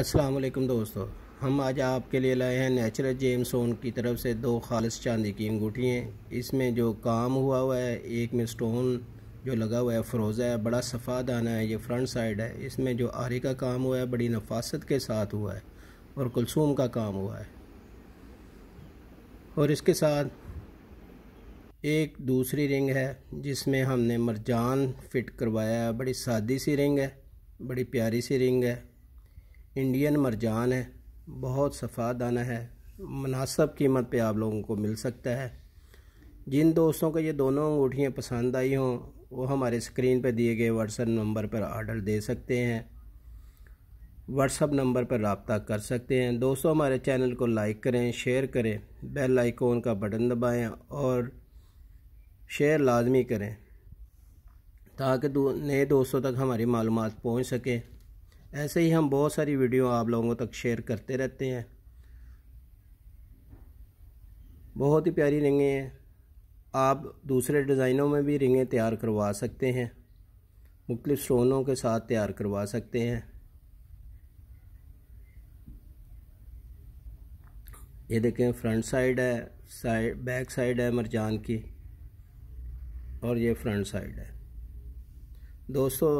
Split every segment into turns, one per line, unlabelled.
अस्सलाम वालेकुम दोस्तों हम आज आपके लिए लाए हैं नेचुरल जेम सोन की तरफ से दो खालस चांदी की अंगूठी हैं इसमें जो काम हुआ हुआ है एक में स्टोन जो लगा हुआ है फ्रोजा है बड़ा सफ़ा दाना है ये फ्रंट साइड है इसमें जो आरी का काम हुआ है बड़ी नफासत के साथ हुआ है और कुलसूम का काम हुआ है और इसके साथ एक दूसरी रिंग है जिसमें हमने मरजान फिट करवाया है बड़ी सादी सी रिंग है बड़ी प्यारी सी रिंग है इंडियन मरजान है बहुत सफ़ा दाना है मुनासब कीमत पे आप लोगों को मिल सकता है जिन दोस्तों को ये दोनों अंगूठियाँ पसंद आई हों वो हमारे स्क्रीन पे दिए गए व्हाट्सएप नंबर पर आर्डर दे सकते हैं व्हाट्सअप नंबर पर रबता कर सकते हैं दोस्तों हमारे चैनल को लाइक करें शेयर करें बेल आइकॉन का बटन दबाएं और शेयर लाजमी करें ताकि दो, नए दोस्तों तक हमारी मालूम पहुँच सकें ऐसे ही हम बहुत सारी वीडियो आप लोगों तक शेयर करते रहते हैं बहुत ही प्यारी रिंगें हैं आप दूसरे डिज़ाइनों में भी रिंगें तैयार करवा सकते हैं मुख्तु स्टोनों के साथ तैयार करवा सकते हैं ये देखें फ्रंट साइड है साइड बैक साइड है मरजान की और ये फ्रंट साइड है दोस्तों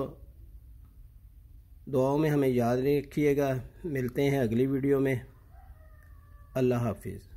दुआओं में हमें याद रखिएगा मिलते हैं अगली वीडियो में अल्लाह हाफिज़